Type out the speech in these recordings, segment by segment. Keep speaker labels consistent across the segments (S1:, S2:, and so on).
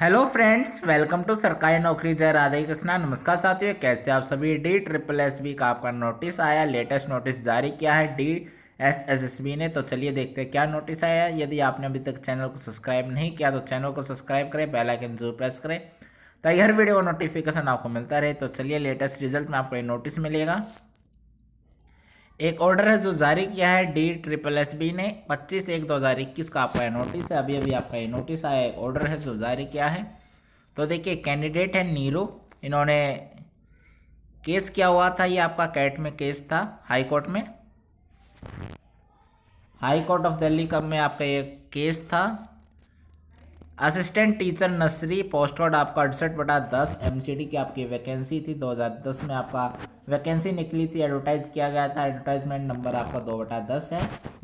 S1: hello friends welcome to सरकारी नौकरी जय राधे कृष्णा नमस्कार साथियों कैसे आप सभी डी ट्रिपल एस बी का आपका नोटिस आया लेटेस्ट नोटिस जारी किया है D S S S B ने तो चलिए देखते हैं क्या नोटिस आया है यदि आपने अभी तक चैनल को सब्सक्राइब नहीं किया तो चैनल को सब्सक्राइब करें बेल आइकन जरूर प्रेस करें ताकि हर वीडियो का नोटिफिकेशन आपको मिलता रहे तो चलिए लेटेस्ट रिजल्ट में आपको ये नोटिस मिलेगा एक ऑर्डर है जो जारी किया है डी ट्रिपल एस बी ने पच्चीस एक दो हज़ार इक्कीस का आपका नोटिस है अभी अभी आपका ये नोटिस आया एक ऑर्डर है जो जारी किया है तो देखिए कैंडिडेट है नीरू इन्होंने केस क्या हुआ था ये आपका कैट में केस था हाई कोर्ट में हाई कोर्ट ऑफ दिल्ली कब में आपका ये केस था असिस्टेंट टीचर नर्सरी पोस्ट आपका अड़सठ बटा दस एम की आपकी वैकेंसी थी 2010 में आपका वैकेंसी निकली थी एडवर्टाइज किया गया था एडवर्टाइजमेंट नंबर आपका दो बटा दस है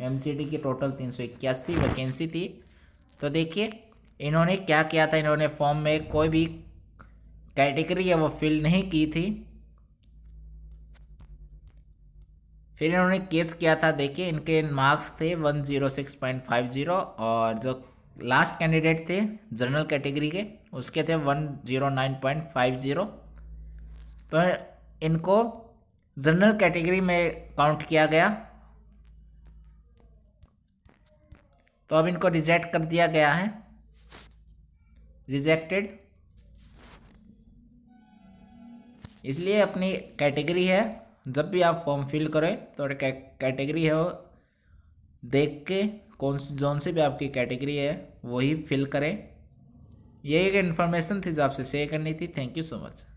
S1: एम की टोटल तीन वैकेंसी थी तो देखिए इन्होंने क्या किया था इन्होंने फॉर्म में कोई भी कैटेगरी है वो फिल नहीं की थी फिर इन्होंने केस किया था देखिए इनके मार्क्स थे 106.50 और जो लास्ट कैंडिडेट थे जनरल कैटेगरी के उसके थे one zero nine point five zero तो इनको जनरल कैटेगरी में काउंट किया गया तो अब इनको रिजेक्ट कर दिया गया है रिजेक्टेड इसलिए अपनी कैटेगरी है जब भी आप फॉर्म फिल करें तो कैटेगरी है वो देख के कौन जोन सी भी आपकी कैटेगरी है वही फिल करें यही एक इन्फॉर्मेशन थी जो आपसे शेयर करनी थी थैंक यू सो मच